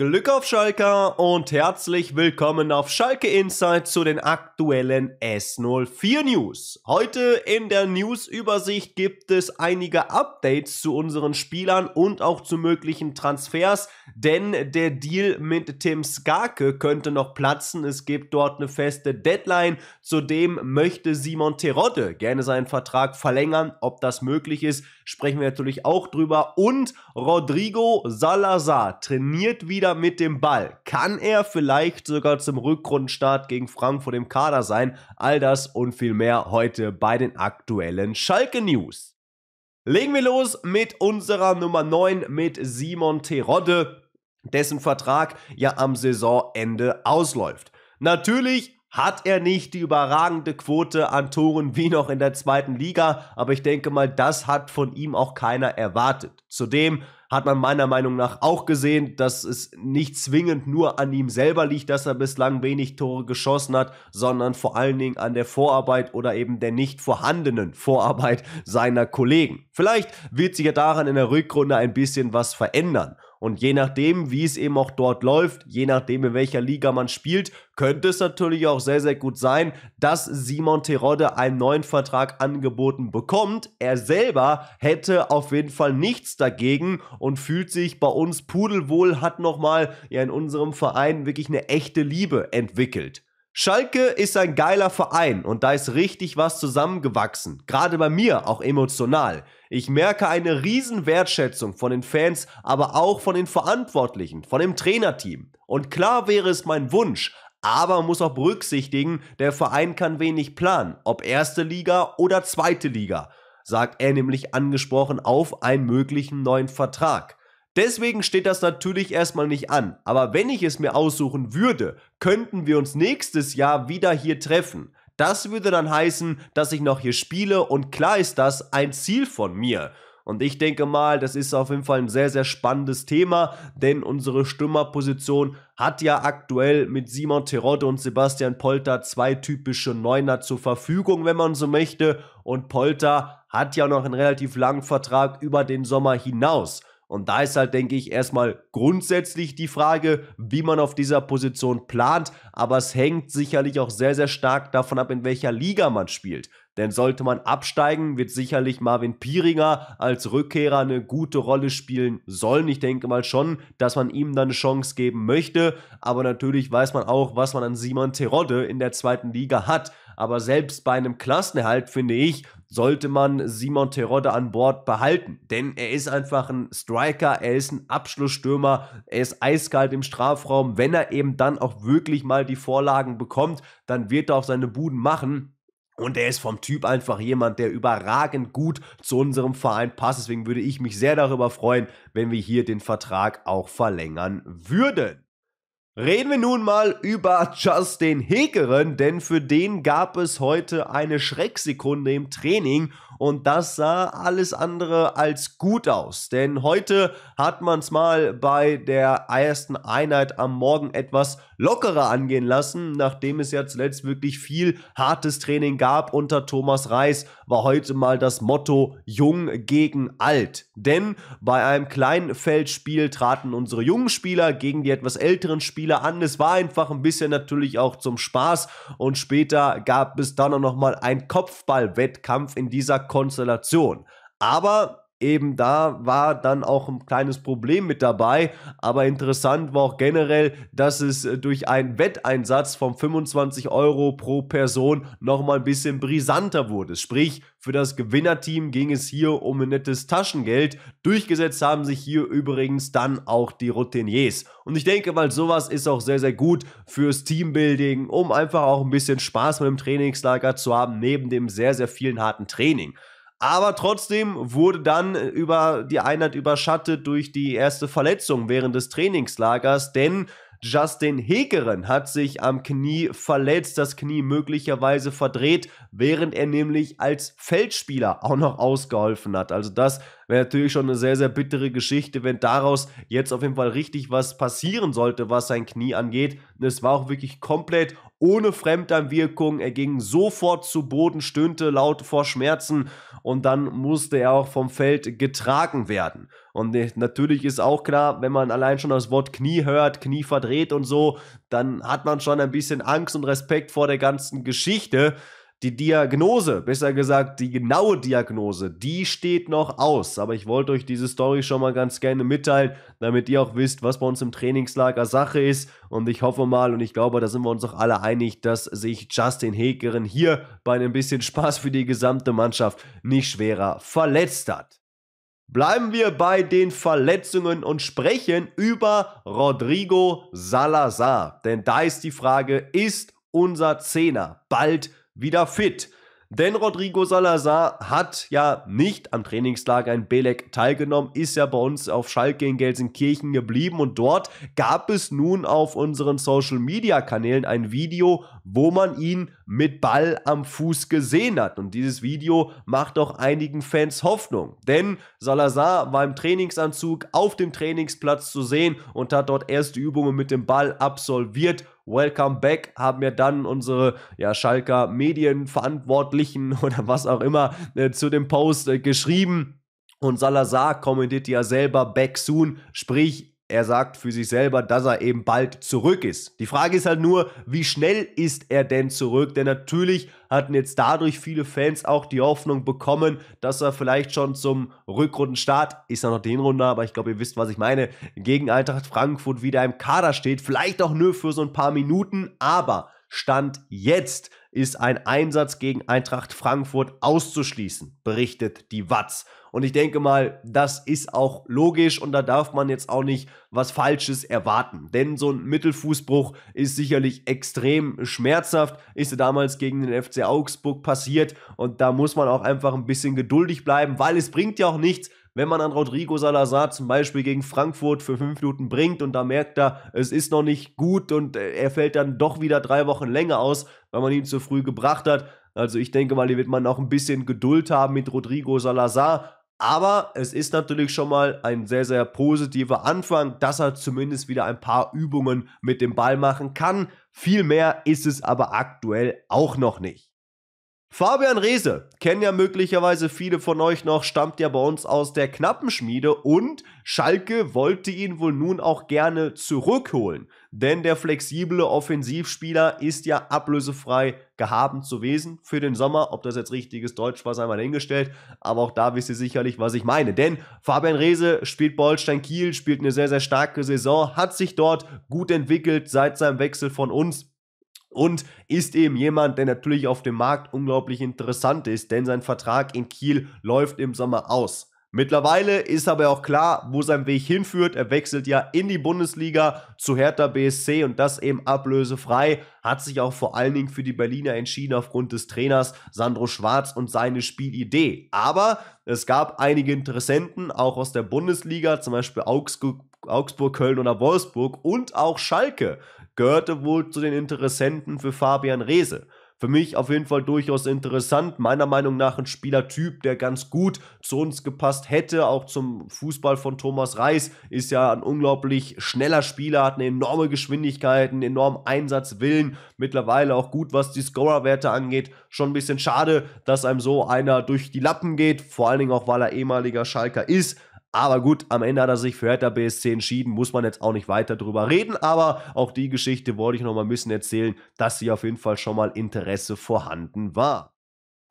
Glück auf Schalke und herzlich willkommen auf Schalke Insight zu den aktuellen S04 News. Heute in der Newsübersicht gibt es einige Updates zu unseren Spielern und auch zu möglichen Transfers, denn der Deal mit Tim Skarke könnte noch platzen. Es gibt dort eine feste Deadline. Zudem möchte Simon Terodde gerne seinen Vertrag verlängern. Ob das möglich ist, sprechen wir natürlich auch drüber. Und Rodrigo Salazar trainiert wieder wieder mit dem Ball. Kann er vielleicht sogar zum Rückrundenstart gegen Frankfurt im Kader sein? All das und viel mehr heute bei den aktuellen Schalke News. Legen wir los mit unserer Nummer 9 mit Simon Terodde, dessen Vertrag ja am Saisonende ausläuft. Natürlich hat er nicht die überragende Quote an Toren wie noch in der zweiten Liga, aber ich denke mal, das hat von ihm auch keiner erwartet. Zudem hat man meiner Meinung nach auch gesehen, dass es nicht zwingend nur an ihm selber liegt, dass er bislang wenig Tore geschossen hat, sondern vor allen Dingen an der Vorarbeit oder eben der nicht vorhandenen Vorarbeit seiner Kollegen. Vielleicht wird sich ja daran in der Rückrunde ein bisschen was verändern. Und je nachdem, wie es eben auch dort läuft, je nachdem, in welcher Liga man spielt, könnte es natürlich auch sehr, sehr gut sein, dass Simon Terodde einen neuen Vertrag angeboten bekommt. Er selber hätte auf jeden Fall nichts dagegen und fühlt sich bei uns pudelwohl, hat nochmal ja in unserem Verein wirklich eine echte Liebe entwickelt. Schalke ist ein geiler Verein und da ist richtig was zusammengewachsen, gerade bei mir auch emotional. Ich merke eine riesen Wertschätzung von den Fans, aber auch von den Verantwortlichen, von dem Trainerteam. Und klar wäre es mein Wunsch, aber man muss auch berücksichtigen, der Verein kann wenig planen, ob erste Liga oder zweite Liga, sagt er nämlich angesprochen auf einen möglichen neuen Vertrag. Deswegen steht das natürlich erstmal nicht an. Aber wenn ich es mir aussuchen würde, könnten wir uns nächstes Jahr wieder hier treffen. Das würde dann heißen, dass ich noch hier spiele und klar ist das ein Ziel von mir. Und ich denke mal, das ist auf jeden Fall ein sehr, sehr spannendes Thema, denn unsere Stürmerposition hat ja aktuell mit Simon Terodde und Sebastian Polter zwei typische Neuner zur Verfügung, wenn man so möchte. Und Polter hat ja noch einen relativ langen Vertrag über den Sommer hinaus. Und da ist halt, denke ich, erstmal grundsätzlich die Frage, wie man auf dieser Position plant. Aber es hängt sicherlich auch sehr, sehr stark davon ab, in welcher Liga man spielt. Denn sollte man absteigen, wird sicherlich Marvin Pieringer als Rückkehrer eine gute Rolle spielen sollen. Ich denke mal schon, dass man ihm dann eine Chance geben möchte. Aber natürlich weiß man auch, was man an Simon Terodde in der zweiten Liga hat. Aber selbst bei einem Klassenerhalt, finde ich, sollte man Simon Terodde an Bord behalten. Denn er ist einfach ein Striker, er ist ein Abschlussstürmer, er ist eiskalt im Strafraum. Wenn er eben dann auch wirklich mal die Vorlagen bekommt, dann wird er auch seine Buden machen. Und er ist vom Typ einfach jemand, der überragend gut zu unserem Verein passt. Deswegen würde ich mich sehr darüber freuen, wenn wir hier den Vertrag auch verlängern würden. Reden wir nun mal über Justin Hegeren, denn für den gab es heute eine Schrecksekunde im Training und das sah alles andere als gut aus. Denn heute hat man es mal bei der ersten Einheit am Morgen etwas lockerer angehen lassen, nachdem es ja zuletzt wirklich viel hartes Training gab unter Thomas Reis, war heute mal das Motto Jung gegen Alt. Denn bei einem kleinen Feldspiel traten unsere jungen Spieler gegen die etwas älteren Spieler an. Es war einfach ein bisschen natürlich auch zum Spaß und später gab es dann auch nochmal einen Kopfballwettkampf in dieser Konstellation. Aber eben da war dann auch ein kleines Problem mit dabei. Aber interessant war auch generell, dass es äh, durch einen Wetteinsatz von 25 Euro pro Person nochmal ein bisschen brisanter wurde. Sprich, für das Gewinnerteam ging es hier um ein nettes Taschengeld. Durchgesetzt haben sich hier übrigens dann auch die Routiniers. Und ich denke mal, sowas ist auch sehr, sehr gut fürs Teambuilding, um einfach auch ein bisschen Spaß mit dem Trainingslager zu haben, neben dem sehr, sehr vielen harten Training. Aber trotzdem wurde dann äh, über die Einheit überschattet durch die erste Verletzung während des Trainingslagers, denn Justin Hekeren hat sich am Knie verletzt, das Knie möglicherweise verdreht, während er nämlich als Feldspieler auch noch ausgeholfen hat. Also das wäre natürlich schon eine sehr, sehr bittere Geschichte, wenn daraus jetzt auf jeden Fall richtig was passieren sollte, was sein Knie angeht. Es war auch wirklich komplett ohne Fremdeinwirkung. Er ging sofort zu Boden, stöhnte laut vor Schmerzen und dann musste er auch vom Feld getragen werden. Und ne, natürlich ist auch klar, wenn man allein schon das Wort Knie hört, Knie verdreht und so, dann hat man schon ein bisschen Angst und Respekt vor der ganzen Geschichte. Die Diagnose, besser gesagt, die genaue Diagnose, die steht noch aus. Aber ich wollte euch diese Story schon mal ganz gerne mitteilen, damit ihr auch wisst, was bei uns im Trainingslager Sache ist. Und ich hoffe mal und ich glaube, da sind wir uns auch alle einig, dass sich Justin Hegeren hier bei einem bisschen Spaß für die gesamte Mannschaft nicht schwerer verletzt hat. Bleiben wir bei den Verletzungen und sprechen über Rodrigo Salazar. Denn da ist die Frage, ist unser Zehner bald wieder fit. Denn Rodrigo Salazar hat ja nicht am Trainingslager in Belek teilgenommen, ist ja bei uns auf Schalke in Gelsenkirchen geblieben und dort gab es nun auf unseren Social Media Kanälen ein Video, wo man ihn mit Ball am Fuß gesehen hat. Und dieses Video macht auch einigen Fans Hoffnung, denn Salazar war im Trainingsanzug auf dem Trainingsplatz zu sehen und hat dort erste Übungen mit dem Ball absolviert Welcome Back haben ja dann unsere ja, Schalker Medienverantwortlichen oder was auch immer äh, zu dem Post äh, geschrieben. Und Salazar kommentiert ja selber Back Soon, sprich, er sagt für sich selber, dass er eben bald zurück ist. Die Frage ist halt nur, wie schnell ist er denn zurück? Denn natürlich hatten jetzt dadurch viele Fans auch die Hoffnung bekommen, dass er vielleicht schon zum Rückrundenstart, ist ja noch den Runde, aber ich glaube, ihr wisst, was ich meine, gegen Eintracht Frankfurt wieder im Kader steht. Vielleicht auch nur für so ein paar Minuten, aber Stand jetzt ist ein Einsatz gegen Eintracht Frankfurt auszuschließen, berichtet die Watz. Und ich denke mal, das ist auch logisch und da darf man jetzt auch nicht was Falsches erwarten. Denn so ein Mittelfußbruch ist sicherlich extrem schmerzhaft, ist ja damals gegen den FC Augsburg passiert und da muss man auch einfach ein bisschen geduldig bleiben, weil es bringt ja auch nichts, wenn man an Rodrigo Salazar zum Beispiel gegen Frankfurt für fünf Minuten bringt und da merkt er, es ist noch nicht gut und äh, er fällt dann doch wieder drei Wochen länger aus, weil man ihn zu früh gebracht hat. Also ich denke mal, hier wird man auch ein bisschen Geduld haben mit Rodrigo Salazar. Aber es ist natürlich schon mal ein sehr, sehr positiver Anfang, dass er zumindest wieder ein paar Übungen mit dem Ball machen kann. Viel mehr ist es aber aktuell auch noch nicht. Fabian Reese, kennen ja möglicherweise viele von euch noch, stammt ja bei uns aus der Knappenschmiede und Schalke wollte ihn wohl nun auch gerne zurückholen. Denn der flexible Offensivspieler ist ja ablösefrei gehabt zu wesen für den Sommer. Ob das jetzt richtiges Deutsch war, sei mal hingestellt. Aber auch da wisst ihr sicherlich, was ich meine. Denn Fabian Reese spielt Bolstein Kiel, spielt eine sehr, sehr starke Saison, hat sich dort gut entwickelt seit seinem Wechsel von uns und ist eben jemand, der natürlich auf dem Markt unglaublich interessant ist, denn sein Vertrag in Kiel läuft im Sommer aus. Mittlerweile ist aber auch klar, wo sein Weg hinführt. Er wechselt ja in die Bundesliga zu Hertha BSC und das eben ablösefrei. Hat sich auch vor allen Dingen für die Berliner entschieden aufgrund des Trainers Sandro Schwarz und seine Spielidee. Aber es gab einige Interessenten, auch aus der Bundesliga, zum Beispiel Augsburg, Augsburg Köln oder Wolfsburg und auch Schalke, gehörte wohl zu den Interessenten für Fabian Reese. Für mich auf jeden Fall durchaus interessant. Meiner Meinung nach ein Spielertyp, der ganz gut zu uns gepasst hätte. Auch zum Fußball von Thomas Reis ist ja ein unglaublich schneller Spieler, hat eine enorme Geschwindigkeit, einen enormen Einsatzwillen. Mittlerweile auch gut, was die Scorerwerte angeht. Schon ein bisschen schade, dass einem so einer durch die Lappen geht. Vor allen Dingen auch, weil er ehemaliger Schalker ist. Aber gut, am Ende hat er sich für Hertha BSC entschieden, muss man jetzt auch nicht weiter drüber reden. Aber auch die Geschichte wollte ich noch mal ein bisschen erzählen, dass hier auf jeden Fall schon mal Interesse vorhanden war.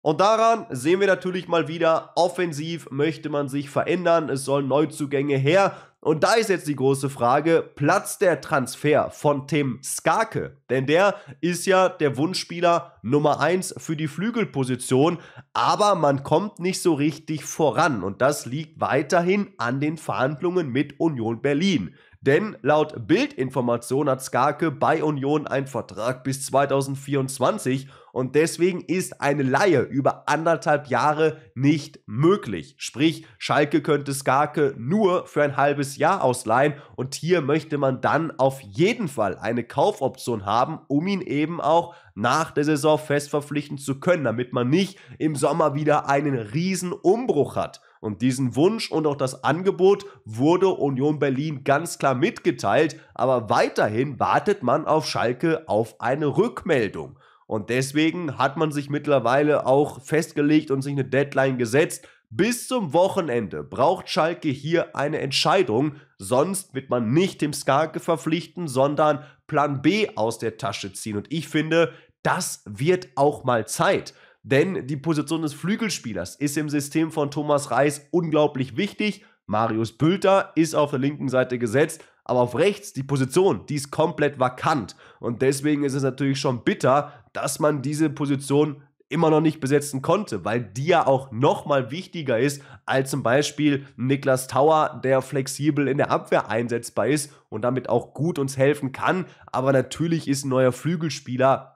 Und daran sehen wir natürlich mal wieder, offensiv möchte man sich verändern. Es sollen Neuzugänge her. Und da ist jetzt die große Frage, platzt der Transfer von Tim Skarke? Denn der ist ja der Wunschspieler Nummer 1 für die Flügelposition, aber man kommt nicht so richtig voran und das liegt weiterhin an den Verhandlungen mit Union Berlin. Denn laut Bildinformation hat Skarke bei Union einen Vertrag bis 2024 und deswegen ist eine Laie über anderthalb Jahre nicht möglich. Sprich, Schalke könnte Skarke nur für ein halbes Jahr ausleihen und hier möchte man dann auf jeden Fall eine Kaufoption haben, um ihn eben auch nach der Saison fest verpflichten zu können, damit man nicht im Sommer wieder einen riesen Umbruch hat. Und diesen Wunsch und auch das Angebot wurde Union Berlin ganz klar mitgeteilt, aber weiterhin wartet man auf Schalke auf eine Rückmeldung. Und deswegen hat man sich mittlerweile auch festgelegt und sich eine Deadline gesetzt. Bis zum Wochenende braucht Schalke hier eine Entscheidung, sonst wird man nicht dem Skarke verpflichten, sondern Plan B aus der Tasche ziehen. Und ich finde, das wird auch mal Zeit. Denn die Position des Flügelspielers ist im System von Thomas Reis unglaublich wichtig. Marius Bülter ist auf der linken Seite gesetzt, aber auf rechts die Position, die ist komplett vakant. Und deswegen ist es natürlich schon bitter, dass man diese Position immer noch nicht besetzen konnte, weil die ja auch nochmal wichtiger ist als zum Beispiel Niklas Tauer, der flexibel in der Abwehr einsetzbar ist und damit auch gut uns helfen kann. Aber natürlich ist ein neuer Flügelspieler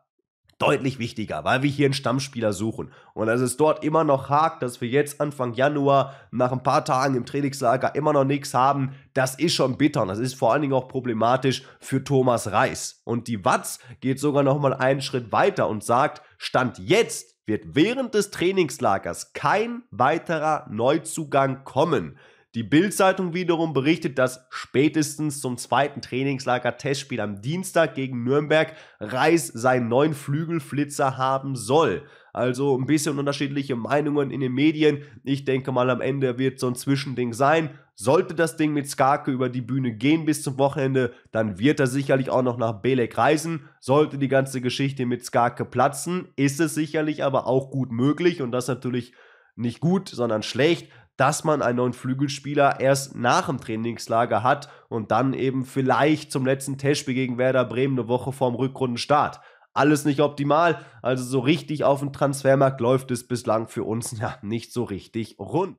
deutlich wichtiger, weil wir hier einen Stammspieler suchen. Und dass es dort immer noch hakt, dass wir jetzt Anfang Januar nach ein paar Tagen im Trainingslager immer noch nichts haben, das ist schon bitter und das ist vor allen Dingen auch problematisch für Thomas Reis. Und die Watz geht sogar nochmal einen Schritt weiter und sagt, Stand jetzt wird während des Trainingslagers kein weiterer Neuzugang kommen. Die Bild-Zeitung wiederum berichtet, dass spätestens zum zweiten Trainingslager-Testspiel am Dienstag gegen Nürnberg Reis seinen neuen Flügelflitzer haben soll. Also ein bisschen unterschiedliche Meinungen in den Medien. Ich denke mal, am Ende wird so ein Zwischending sein. Sollte das Ding mit Skarke über die Bühne gehen bis zum Wochenende, dann wird er sicherlich auch noch nach Belek reisen. Sollte die ganze Geschichte mit Skarke platzen, ist es sicherlich aber auch gut möglich und das natürlich nicht gut, sondern schlecht, dass man einen neuen Flügelspieler erst nach dem Trainingslager hat und dann eben vielleicht zum letzten Testspiel gegen Werder Bremen eine Woche vorm Rückrundenstart. Alles nicht optimal, also so richtig auf dem Transfermarkt läuft es bislang für uns ja nicht so richtig rund.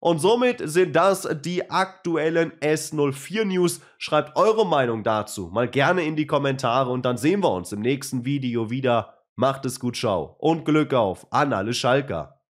Und somit sind das die aktuellen S04 News. Schreibt eure Meinung dazu mal gerne in die Kommentare und dann sehen wir uns im nächsten Video wieder. Macht es gut, ciao und Glück auf an alle Schalker.